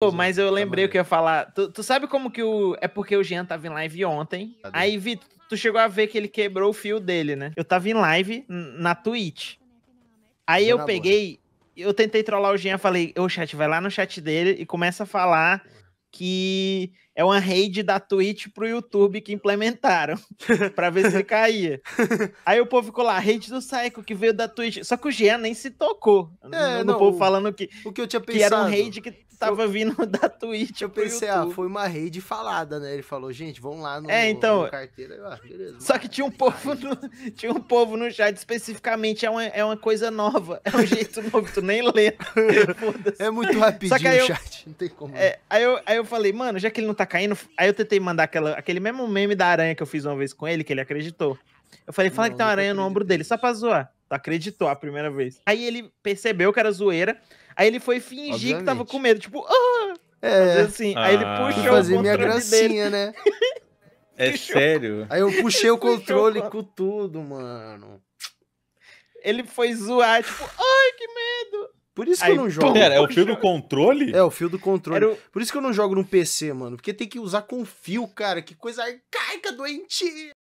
Pô, é, mas eu tá lembrei o que eu ia falar. Tu, tu, sabe como que o. É porque o Jean tava em live ontem. Tá Aí, Vitor, tu chegou a ver que ele quebrou o fio dele, né? Eu tava em live na Twitch. Aí eu peguei. Eu tentei trollar o Jean, falei, ô chat, vai lá no chat dele e começa a falar que é uma raid da Twitch pro YouTube que implementaram, pra ver se ele caía. Aí o povo ficou lá, raid do Psycho, que veio da Twitch. Só que o Jean nem se tocou. É, no, não, povo falando que, o que, eu tinha pensado, que era um raid que tava eu, vindo da Twitch. Eu pensei, ah, foi uma rede falada, né? Ele falou, gente, vamos lá no, é, então, no carteira. Eu, ah, beleza, só que tinha um povo no, tinha um povo no chat especificamente, é uma, é uma coisa nova. É um jeito novo, tu nem lê. é muito rapidinho o chat, não tem como. É, aí, eu, aí eu falei, mano, já que ele não tá caindo, aí eu tentei mandar aquela, aquele mesmo meme da aranha que eu fiz uma vez com ele, que ele acreditou. Eu falei, fala não, que tem uma aranha no ombro dele, só pra zoar acreditou a primeira vez. Aí ele percebeu que era zoeira, aí ele foi fingir Obviamente. que tava com medo, tipo, ah! É. assim. Ah. Aí ele ah. puxou fazer o minha gracinha, dele. né? é sério? Aí eu puxei o controle com tudo, mano. Ele foi zoar, tipo, ai, que medo! Por isso que eu não jogo. Pera, é o fio do controle? É, o fio do controle. O... Por isso que eu não jogo no PC, mano. Porque tem que usar com fio, cara. Que coisa arcaica, doentia.